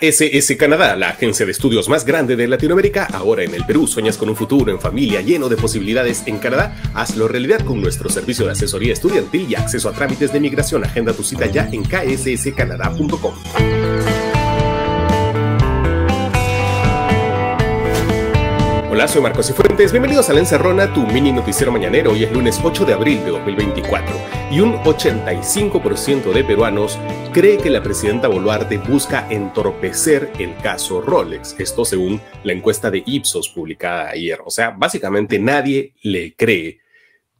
KSS Canadá, la agencia de estudios más grande de Latinoamérica, ahora en el Perú. ¿Sueñas con un futuro en familia lleno de posibilidades en Canadá? Hazlo realidad con nuestro servicio de asesoría estudiantil y acceso a trámites de migración. Agenda tu cita ya en ksscanada.com. Hola, soy Marcos Cifuentes. Bienvenidos a La Encerrona, tu mini noticiero mañanero. Hoy es lunes 8 de abril de 2024 y un 85% de peruanos cree que la presidenta Boluarte busca entorpecer el caso Rolex. Esto según la encuesta de Ipsos publicada ayer. O sea, básicamente nadie le cree.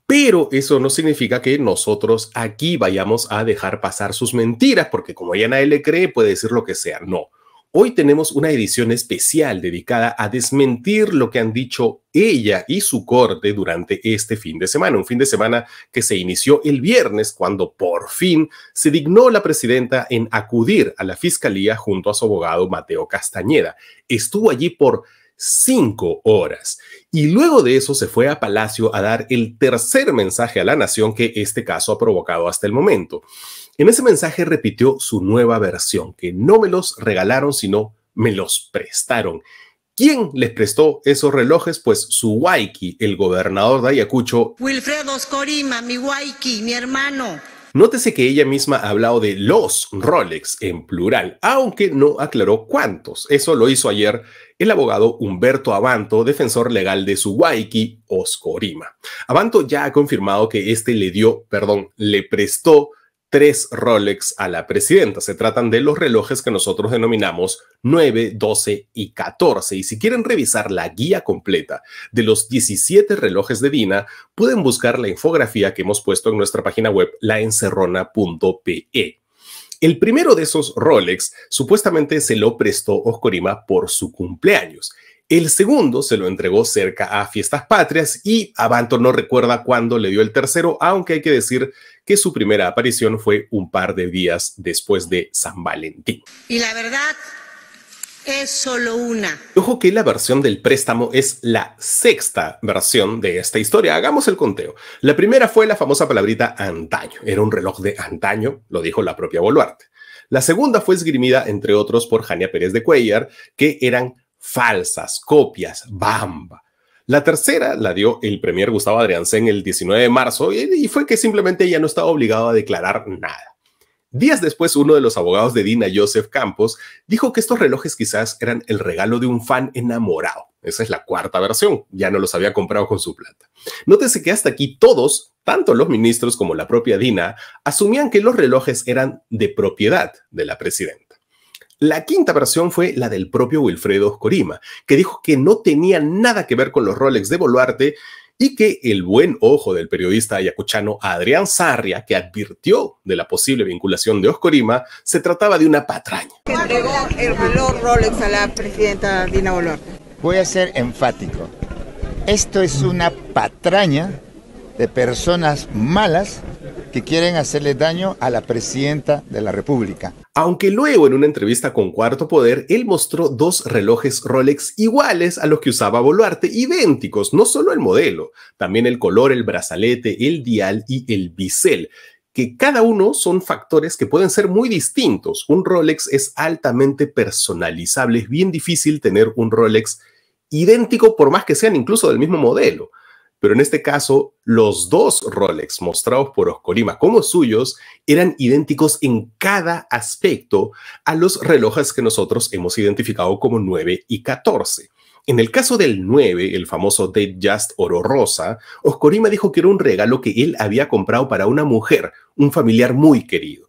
Pero eso no significa que nosotros aquí vayamos a dejar pasar sus mentiras, porque como ya nadie le cree, puede decir lo que sea. No. Hoy tenemos una edición especial dedicada a desmentir lo que han dicho ella y su corte durante este fin de semana, un fin de semana que se inició el viernes cuando por fin se dignó la presidenta en acudir a la fiscalía junto a su abogado Mateo Castañeda. Estuvo allí por cinco horas. Y luego de eso se fue a Palacio a dar el tercer mensaje a la nación que este caso ha provocado hasta el momento. En ese mensaje repitió su nueva versión, que no me los regalaron, sino me los prestaron. ¿Quién les prestó esos relojes? Pues su Waiki, el gobernador de Ayacucho. Wilfredo Oscorima, mi Waiki, mi hermano. Nótese que ella misma ha hablado de los Rolex en plural, aunque no aclaró cuántos. Eso lo hizo ayer el abogado Humberto Abanto, defensor legal de su Waiki, Oscorima. Abanto ya ha confirmado que este le dio, perdón, le prestó tres Rolex a la presidenta. Se tratan de los relojes que nosotros denominamos 9, 12 y 14. Y si quieren revisar la guía completa de los 17 relojes de Dina, pueden buscar la infografía que hemos puesto en nuestra página web laencerrona.pe. El primero de esos Rolex supuestamente se lo prestó Oscorima por su cumpleaños. El segundo se lo entregó cerca a Fiestas Patrias y Abanto no recuerda cuándo le dio el tercero, aunque hay que decir que su primera aparición fue un par de días después de San Valentín. Y la verdad es solo una. Ojo que la versión del préstamo es la sexta versión de esta historia. Hagamos el conteo. La primera fue la famosa palabrita antaño. Era un reloj de antaño, lo dijo la propia Boluarte. La segunda fue esgrimida, entre otros, por Jania Pérez de Cuellar, que eran falsas, copias, bamba. La tercera la dio el premier Gustavo Adriansen el 19 de marzo y fue que simplemente ella no estaba obligada a declarar nada. Días después, uno de los abogados de Dina, Joseph Campos, dijo que estos relojes quizás eran el regalo de un fan enamorado. Esa es la cuarta versión, ya no los había comprado con su plata. Nótese que hasta aquí todos, tanto los ministros como la propia Dina, asumían que los relojes eran de propiedad de la presidenta. La quinta versión fue la del propio Wilfredo Oscorima, que dijo que no tenía nada que ver con los Rolex de Boluarte y que el buen ojo del periodista ayacuchano Adrián Sarria, que advirtió de la posible vinculación de Oscorima, se trataba de una patraña. Entregó el reloj Rolex a la presidenta Dina Boluarte. Voy a ser enfático. Esto es una patraña de personas malas que quieren hacerle daño a la presidenta de la República aunque luego en una entrevista con Cuarto Poder, él mostró dos relojes Rolex iguales a los que usaba Boluarte, idénticos, no solo el modelo, también el color, el brazalete, el dial y el bisel que cada uno son factores que pueden ser muy distintos. Un Rolex es altamente personalizable, es bien difícil tener un Rolex idéntico por más que sean incluso del mismo modelo pero en este caso los dos Rolex mostrados por Oskorima como suyos eran idénticos en cada aspecto a los relojes que nosotros hemos identificado como 9 y 14. En el caso del 9, el famoso Dead Just Oro Rosa, Oscorima dijo que era un regalo que él había comprado para una mujer, un familiar muy querido.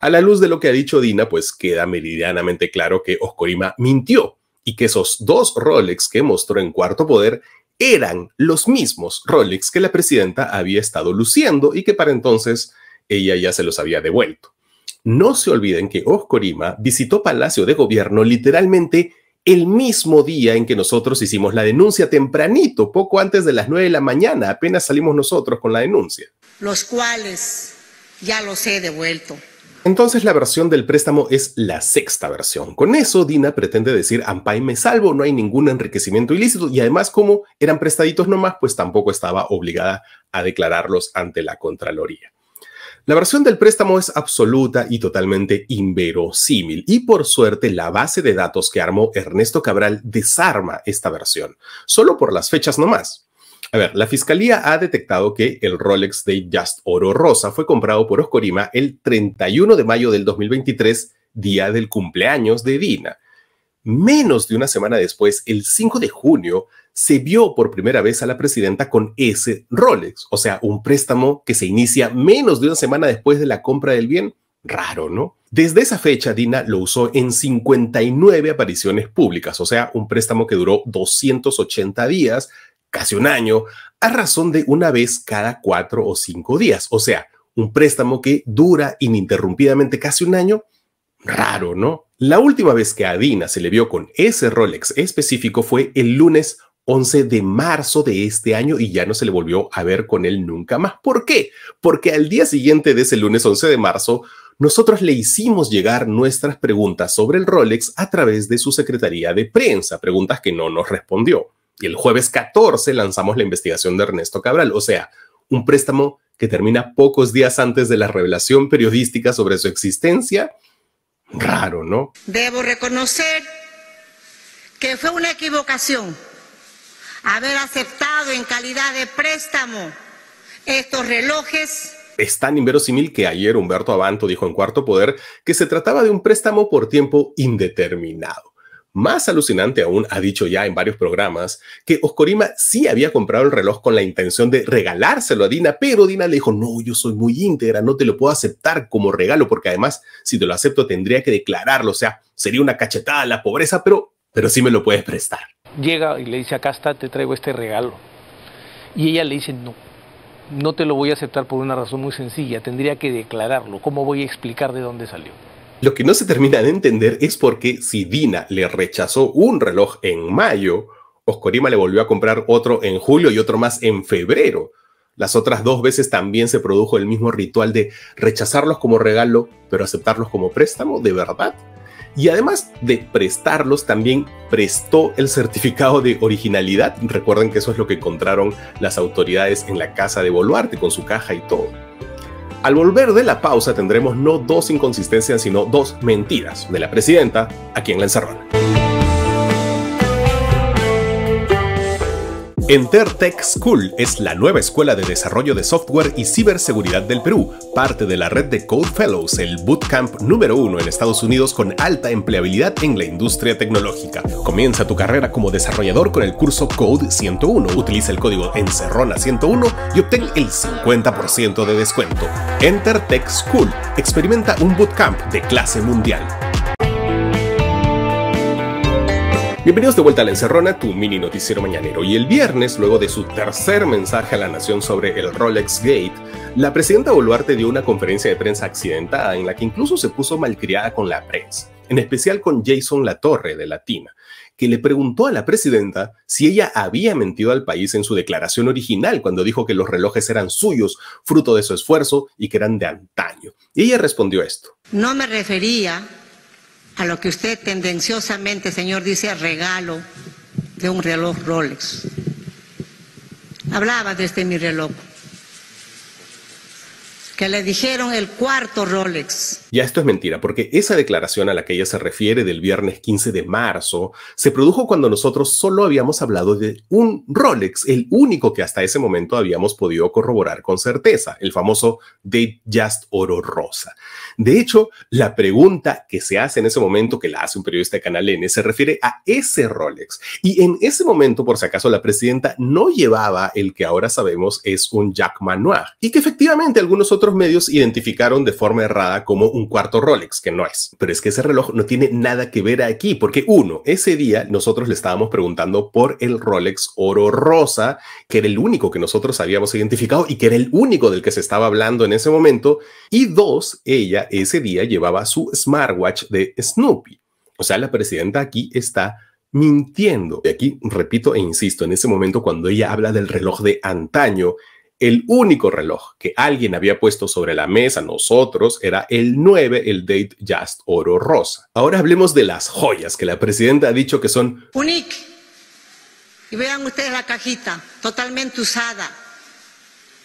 A la luz de lo que ha dicho Dina, pues queda meridianamente claro que Oscorima mintió y que esos dos Rolex que mostró en Cuarto Poder eran los mismos Rolex que la presidenta había estado luciendo y que para entonces ella ya se los había devuelto. No se olviden que Oscorima visitó Palacio de Gobierno literalmente el mismo día en que nosotros hicimos la denuncia tempranito, poco antes de las 9 de la mañana, apenas salimos nosotros con la denuncia. Los cuales ya los he devuelto. Entonces la versión del préstamo es la sexta versión. Con eso Dina pretende decir, Ampay me salvo, no hay ningún enriquecimiento ilícito y además como eran prestaditos nomás, pues tampoco estaba obligada a declararlos ante la Contraloría. La versión del préstamo es absoluta y totalmente inverosímil y por suerte la base de datos que armó Ernesto Cabral desarma esta versión, solo por las fechas nomás. A ver, la fiscalía ha detectado que el Rolex de Just Oro Rosa fue comprado por Oscorima el 31 de mayo del 2023, día del cumpleaños de Dina. Menos de una semana después, el 5 de junio, se vio por primera vez a la presidenta con ese Rolex, o sea, un préstamo que se inicia menos de una semana después de la compra del bien. Raro, ¿no? Desde esa fecha, Dina lo usó en 59 apariciones públicas, o sea, un préstamo que duró 280 días casi un año, a razón de una vez cada cuatro o cinco días. O sea, un préstamo que dura ininterrumpidamente casi un año, raro, ¿no? La última vez que a Dina se le vio con ese Rolex específico fue el lunes 11 de marzo de este año y ya no se le volvió a ver con él nunca más. ¿Por qué? Porque al día siguiente de ese lunes 11 de marzo, nosotros le hicimos llegar nuestras preguntas sobre el Rolex a través de su secretaría de prensa, preguntas que no nos respondió. Y el jueves 14 lanzamos la investigación de Ernesto Cabral, o sea, un préstamo que termina pocos días antes de la revelación periodística sobre su existencia. Raro, ¿no? Debo reconocer que fue una equivocación haber aceptado en calidad de préstamo estos relojes. Es tan inverosímil que ayer Humberto Abanto dijo en Cuarto Poder que se trataba de un préstamo por tiempo indeterminado. Más alucinante aún, ha dicho ya en varios programas que Oscorima sí había comprado el reloj con la intención de regalárselo a Dina, pero Dina le dijo, no, yo soy muy íntegra, no te lo puedo aceptar como regalo, porque además, si te lo acepto, tendría que declararlo, o sea, sería una cachetada a la pobreza, pero, pero sí me lo puedes prestar. Llega y le dice, acá está, te traigo este regalo. Y ella le dice, no, no te lo voy a aceptar por una razón muy sencilla, tendría que declararlo, ¿cómo voy a explicar de dónde salió? Lo que no se termina de entender es por qué si Dina le rechazó un reloj en mayo, Oscorima le volvió a comprar otro en julio y otro más en febrero. Las otras dos veces también se produjo el mismo ritual de rechazarlos como regalo, pero aceptarlos como préstamo, de verdad. Y además de prestarlos, también prestó el certificado de originalidad. Recuerden que eso es lo que encontraron las autoridades en la casa de Boluarte, con su caja y todo. Al volver de la pausa tendremos no dos inconsistencias, sino dos mentiras de la presidenta aquí en La encerraron. Enter Tech School es la nueva escuela de desarrollo de software y ciberseguridad del Perú, parte de la red de Code Fellows, el bootcamp número uno en Estados Unidos con alta empleabilidad en la industria tecnológica. Comienza tu carrera como desarrollador con el curso Code 101. Utiliza el código Encerrona101 y obtén el 50% de descuento. Enter Tech School experimenta un bootcamp de clase mundial. Bienvenidos de vuelta a La Encerrona, tu mini noticiero mañanero. Y el viernes, luego de su tercer mensaje a la nación sobre el Rolex Gate, la presidenta Boluarte dio una conferencia de prensa accidentada en la que incluso se puso malcriada con la prensa, en especial con Jason Latorre de Latina, que le preguntó a la presidenta si ella había mentido al país en su declaración original cuando dijo que los relojes eran suyos, fruto de su esfuerzo y que eran de antaño. Y ella respondió esto. No me refería a lo que usted tendenciosamente, señor, dice regalo de un reloj Rolex. Hablaba este mi reloj le dijeron el cuarto Rolex. Ya esto es mentira, porque esa declaración a la que ella se refiere del viernes 15 de marzo se produjo cuando nosotros solo habíamos hablado de un Rolex, el único que hasta ese momento habíamos podido corroborar con certeza, el famoso Date Just Oro Rosa. De hecho, la pregunta que se hace en ese momento, que la hace un periodista de Canal N, se refiere a ese Rolex. Y en ese momento, por si acaso, la presidenta no llevaba el que ahora sabemos es un Jack Manoir y que efectivamente algunos otros medios identificaron de forma errada como un cuarto Rolex, que no es. Pero es que ese reloj no tiene nada que ver aquí, porque uno, ese día nosotros le estábamos preguntando por el Rolex oro rosa, que era el único que nosotros habíamos identificado y que era el único del que se estaba hablando en ese momento. Y dos, ella ese día llevaba su smartwatch de Snoopy. O sea, la presidenta aquí está mintiendo. Y aquí repito e insisto, en ese momento cuando ella habla del reloj de antaño, el único reloj que alguien había puesto sobre la mesa, nosotros, era el 9, el Date Just Oro Rosa. Ahora hablemos de las joyas que la presidenta ha dicho que son unique. Y vean ustedes la cajita, totalmente usada.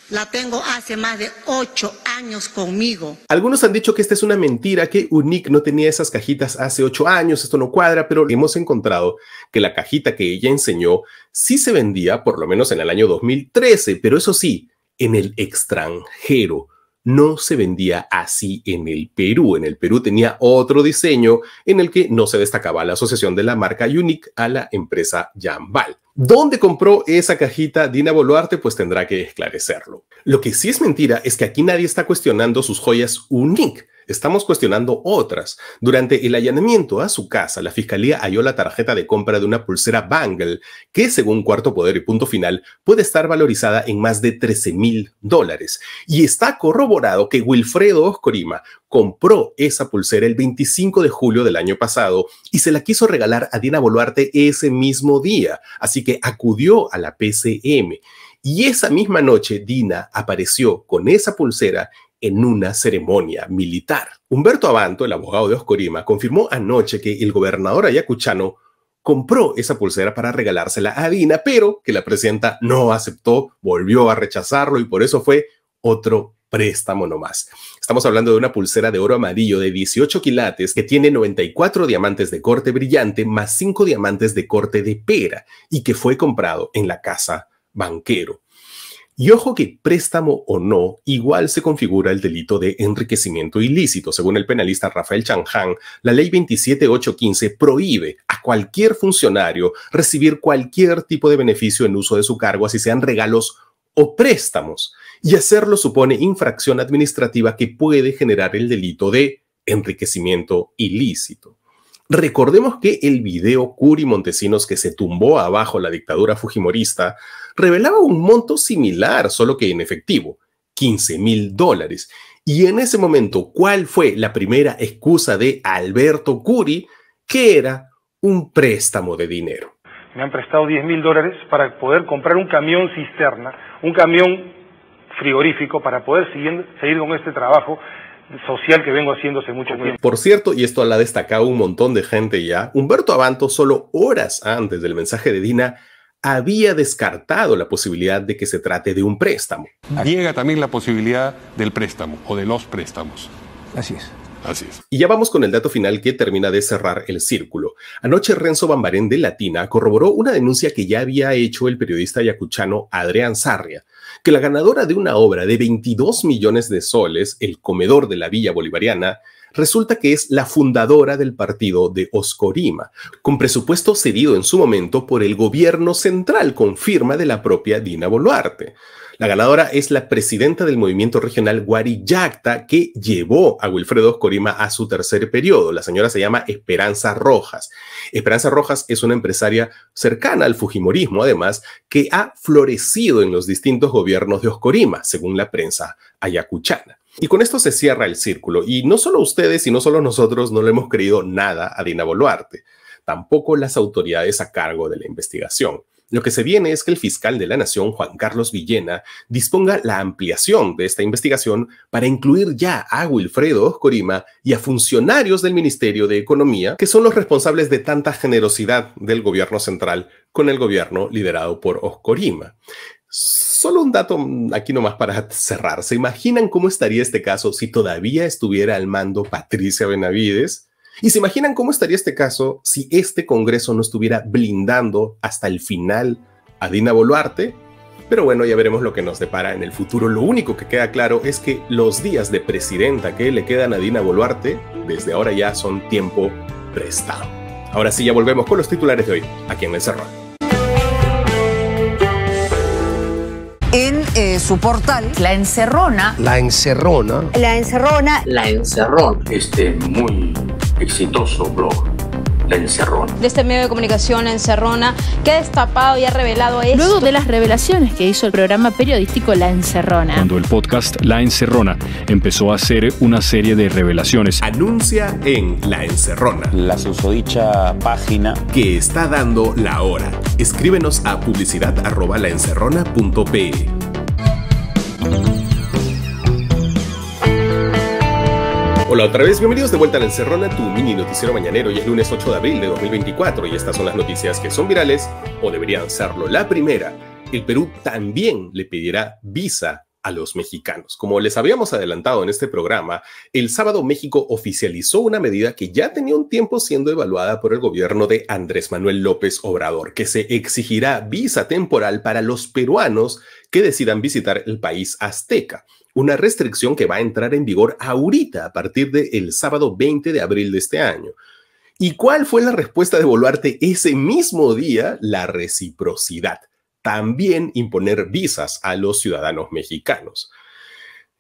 La tengo hace más de ocho años conmigo. Algunos han dicho que esta es una mentira, que Unique no tenía esas cajitas hace ocho años, esto no cuadra, pero hemos encontrado que la cajita que ella enseñó sí se vendía, por lo menos en el año 2013, pero eso sí, en el extranjero. No se vendía así en el Perú. En el Perú tenía otro diseño en el que no se destacaba la asociación de la marca Unique a la empresa Jambal. ¿Dónde compró esa cajita Dina Boluarte? Pues tendrá que esclarecerlo. Lo que sí es mentira es que aquí nadie está cuestionando sus joyas Unique Estamos cuestionando otras. Durante el allanamiento a su casa, la fiscalía halló la tarjeta de compra de una pulsera Bangle, que según Cuarto Poder y Punto Final, puede estar valorizada en más de 13 mil dólares. Y está corroborado que Wilfredo Oscorima compró esa pulsera el 25 de julio del año pasado y se la quiso regalar a Dina Boluarte ese mismo día, así que acudió a la PCM. Y esa misma noche Dina apareció con esa pulsera en una ceremonia militar. Humberto Abanto, el abogado de Oscorima, confirmó anoche que el gobernador ayacuchano compró esa pulsera para regalársela a Dina, pero que la presidenta no aceptó, volvió a rechazarlo y por eso fue otro préstamo nomás. Estamos hablando de una pulsera de oro amarillo de 18 quilates que tiene 94 diamantes de corte brillante más 5 diamantes de corte de pera y que fue comprado en la casa banquero. Y ojo que préstamo o no, igual se configura el delito de enriquecimiento ilícito. Según el penalista Rafael Chanhan, la ley 27815 prohíbe a cualquier funcionario recibir cualquier tipo de beneficio en uso de su cargo, así sean regalos o préstamos. Y hacerlo supone infracción administrativa que puede generar el delito de enriquecimiento ilícito. Recordemos que el video Curi Montesinos que se tumbó abajo la dictadura fujimorista revelaba un monto similar, solo que en efectivo, 15 mil dólares. Y en ese momento, ¿cuál fue la primera excusa de Alberto Curi? Que era un préstamo de dinero. Me han prestado 10 mil dólares para poder comprar un camión cisterna, un camión frigorífico, para poder seguir, seguir con este trabajo social que vengo haciendo mucho Por cierto, y esto la ha destacado un montón de gente ya, Humberto Abanto solo horas antes del mensaje de Dina había descartado la posibilidad de que se trate de un préstamo. Niega también la posibilidad del préstamo o de los préstamos. Así es. Así es. Y ya vamos con el dato final que termina de cerrar el círculo. Anoche Renzo Bambarén de Latina corroboró una denuncia que ya había hecho el periodista yacuchano Adrián Sarria que la ganadora de una obra de 22 millones de soles, El comedor de la Villa Bolivariana, resulta que es la fundadora del partido de Oscorima, con presupuesto cedido en su momento por el gobierno central con firma de la propia Dina Boluarte. La ganadora es la presidenta del movimiento regional Guarillacta que llevó a Wilfredo Oscorima a su tercer periodo. La señora se llama Esperanza Rojas. Esperanza Rojas es una empresaria cercana al Fujimorismo, además, que ha florecido en los distintos gobiernos de Oscorima, según la prensa ayacuchana. Y con esto se cierra el círculo. Y no solo ustedes y no solo nosotros no le hemos creído nada a Dina Boluarte, tampoco las autoridades a cargo de la investigación. Lo que se viene es que el fiscal de la Nación, Juan Carlos Villena, disponga la ampliación de esta investigación para incluir ya a Wilfredo Oscorima y a funcionarios del Ministerio de Economía, que son los responsables de tanta generosidad del gobierno central con el gobierno liderado por Oscorima. Solo un dato mm, aquí nomás para cerrar. ¿Se imaginan cómo estaría este caso si todavía estuviera al mando Patricia Benavides? ¿Y se imaginan cómo estaría este caso si este Congreso no estuviera blindando hasta el final a Dina Boluarte? Pero bueno, ya veremos lo que nos depara en el futuro. Lo único que queda claro es que los días de presidenta que le quedan a Dina Boluarte desde ahora ya son tiempo prestado. Ahora sí, ya volvemos con los titulares de hoy, aquí en El Cerrado. en eh, su portal. La encerrona. La encerrona. La encerrona. La encerrona. Este muy exitoso blog la encerrona. De este medio de comunicación, la encerrona, que ha destapado y ha revelado esto. Luego de las revelaciones que hizo el programa periodístico La Encerrona. Cuando el podcast La Encerrona empezó a hacer una serie de revelaciones. Anuncia en La Encerrona. La susodicha página. Que está dando la hora. Escríbenos a publicidad Hola otra vez, bienvenidos de vuelta a Encerrona, tu mini noticiero mañanero. Y es lunes 8 de abril de 2024 y estas son las noticias que son virales o deberían serlo. La primera, el Perú también le pedirá visa a los mexicanos. Como les habíamos adelantado en este programa, el sábado México oficializó una medida que ya tenía un tiempo siendo evaluada por el gobierno de Andrés Manuel López Obrador, que se exigirá visa temporal para los peruanos que decidan visitar el país azteca una restricción que va a entrar en vigor ahorita, a partir del sábado 20 de abril de este año. ¿Y cuál fue la respuesta de Boluarte ese mismo día? La reciprocidad. También imponer visas a los ciudadanos mexicanos.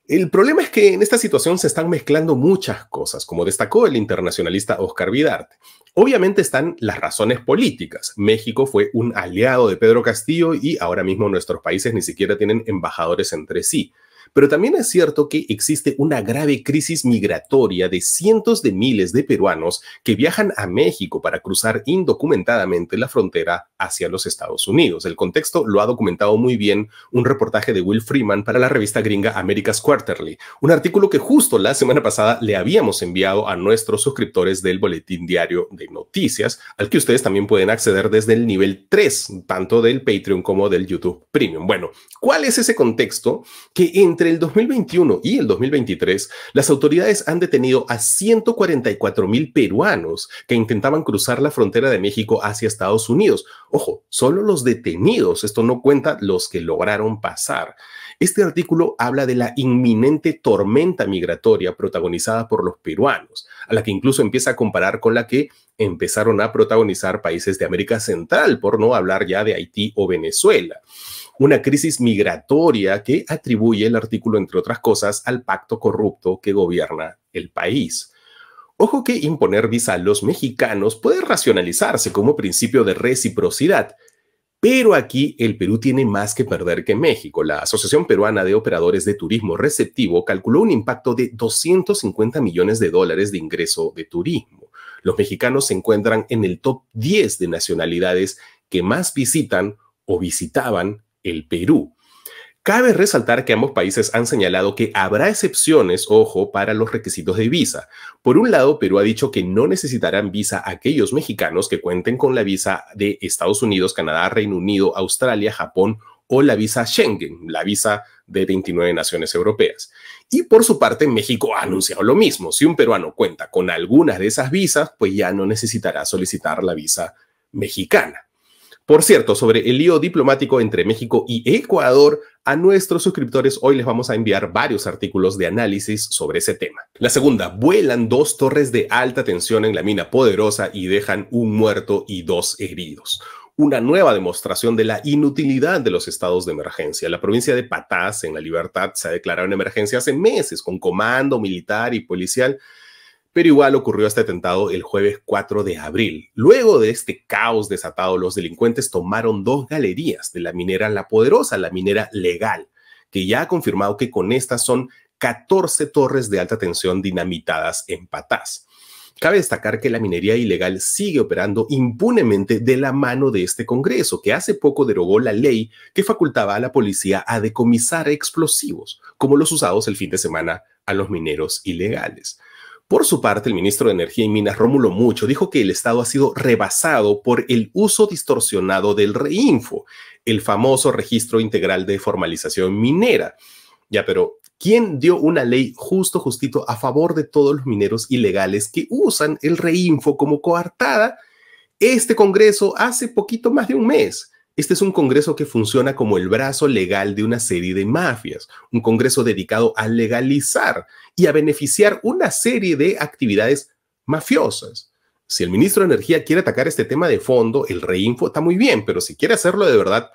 El problema es que en esta situación se están mezclando muchas cosas, como destacó el internacionalista Oscar Vidarte. Obviamente están las razones políticas. México fue un aliado de Pedro Castillo y ahora mismo nuestros países ni siquiera tienen embajadores entre sí. Pero también es cierto que existe una grave crisis migratoria de cientos de miles de peruanos que viajan a México para cruzar indocumentadamente la frontera hacia los Estados Unidos. El contexto lo ha documentado muy bien un reportaje de Will Freeman para la revista gringa America's Quarterly, un artículo que justo la semana pasada le habíamos enviado a nuestros suscriptores del boletín diario de noticias, al que ustedes también pueden acceder desde el nivel 3, tanto del Patreon como del YouTube Premium. Bueno, ¿cuál es ese contexto que entre el 2021 y el 2023, las autoridades han detenido a 144 mil peruanos que intentaban cruzar la frontera de México hacia Estados Unidos. Ojo, solo los detenidos, esto no cuenta los que lograron pasar. Este artículo habla de la inminente tormenta migratoria protagonizada por los peruanos, a la que incluso empieza a comparar con la que empezaron a protagonizar países de América Central, por no hablar ya de Haití o Venezuela una crisis migratoria que atribuye el artículo, entre otras cosas, al pacto corrupto que gobierna el país. Ojo que imponer visa a los mexicanos puede racionalizarse como principio de reciprocidad, pero aquí el Perú tiene más que perder que México. La Asociación Peruana de Operadores de Turismo Receptivo calculó un impacto de 250 millones de dólares de ingreso de turismo. Los mexicanos se encuentran en el top 10 de nacionalidades que más visitan o visitaban el Perú. Cabe resaltar que ambos países han señalado que habrá excepciones, ojo, para los requisitos de visa. Por un lado, Perú ha dicho que no necesitarán visa aquellos mexicanos que cuenten con la visa de Estados Unidos, Canadá, Reino Unido, Australia, Japón o la visa Schengen, la visa de 29 naciones europeas. Y por su parte, México ha anunciado lo mismo. Si un peruano cuenta con algunas de esas visas, pues ya no necesitará solicitar la visa mexicana. Por cierto, sobre el lío diplomático entre México y Ecuador, a nuestros suscriptores hoy les vamos a enviar varios artículos de análisis sobre ese tema. La segunda, vuelan dos torres de alta tensión en la mina poderosa y dejan un muerto y dos heridos una nueva demostración de la inutilidad de los estados de emergencia. La provincia de Patás, en La Libertad, se ha declarado en emergencia hace meses con comando militar y policial pero igual ocurrió este atentado el jueves 4 de abril. Luego de este caos desatado, los delincuentes tomaron dos galerías de la minera La Poderosa, la minera legal, que ya ha confirmado que con estas son 14 torres de alta tensión dinamitadas en patas. Cabe destacar que la minería ilegal sigue operando impunemente de la mano de este Congreso, que hace poco derogó la ley que facultaba a la policía a decomisar explosivos, como los usados el fin de semana a los mineros ilegales. Por su parte, el ministro de Energía y Minas, Rómulo Mucho, dijo que el Estado ha sido rebasado por el uso distorsionado del REINFO, el famoso registro integral de formalización minera. Ya, pero ¿quién dio una ley justo, justito a favor de todos los mineros ilegales que usan el REINFO como coartada? Este Congreso hace poquito más de un mes. Este es un Congreso que funciona como el brazo legal de una serie de mafias, un Congreso dedicado a legalizar y a beneficiar una serie de actividades mafiosas. Si el ministro de Energía quiere atacar este tema de fondo, el reinfo está muy bien, pero si quiere hacerlo de verdad,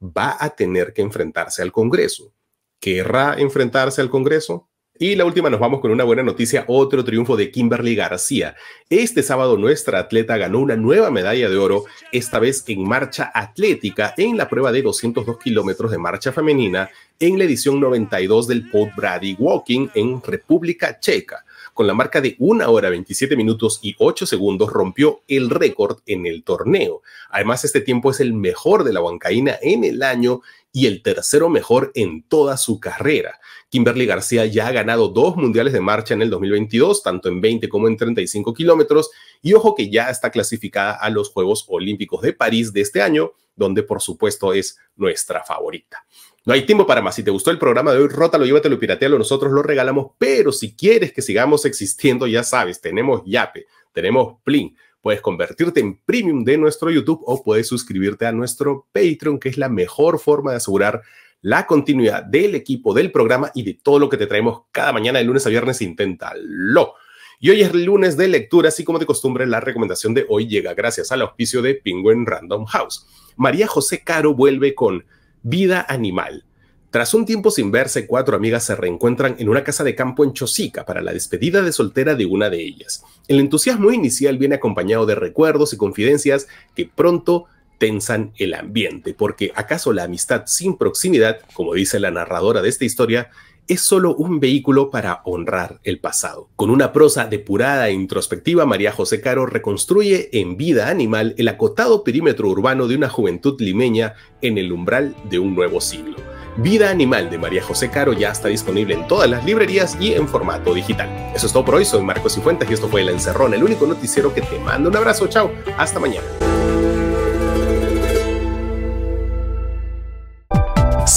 va a tener que enfrentarse al Congreso. ¿Querrá enfrentarse al Congreso? Y la última, nos vamos con una buena noticia, otro triunfo de Kimberly García. Este sábado nuestra atleta ganó una nueva medalla de oro, esta vez en marcha atlética, en la prueba de 202 kilómetros de marcha femenina, en la edición 92 del Pod Brady Walking en República Checa. Con la marca de 1 hora 27 minutos y 8 segundos rompió el récord en el torneo. Además, este tiempo es el mejor de la huancaína en el año y el tercero mejor en toda su carrera. Kimberly García ya ha ganado dos mundiales de marcha en el 2022, tanto en 20 como en 35 kilómetros, y ojo que ya está clasificada a los Juegos Olímpicos de París de este año, donde por supuesto es nuestra favorita. No hay tiempo para más. Si te gustó el programa de hoy, rótalo, llévatelo piratealo. Nosotros lo regalamos, pero si quieres que sigamos existiendo, ya sabes, tenemos Yape, tenemos Plin Puedes convertirte en premium de nuestro YouTube o puedes suscribirte a nuestro Patreon, que es la mejor forma de asegurar la continuidad del equipo, del programa y de todo lo que te traemos cada mañana de lunes a viernes. Inténtalo. Y hoy es lunes de lectura, así como de costumbre, la recomendación de hoy llega gracias al auspicio de Penguin Random House. María José Caro vuelve con Vida Animal tras un tiempo sin verse, cuatro amigas se reencuentran en una casa de campo en Chosica para la despedida de soltera de una de ellas. El entusiasmo inicial viene acompañado de recuerdos y confidencias que pronto tensan el ambiente, porque acaso la amistad sin proximidad, como dice la narradora de esta historia, es solo un vehículo para honrar el pasado. Con una prosa depurada e introspectiva, María José Caro reconstruye en vida animal el acotado perímetro urbano de una juventud limeña en el umbral de un nuevo siglo. Vida Animal de María José Caro ya está disponible en todas las librerías y en formato digital. Eso es todo por hoy, soy Marcos Cifuentes y esto fue La Encerrón, el único noticiero que te manda un abrazo, chao, hasta mañana.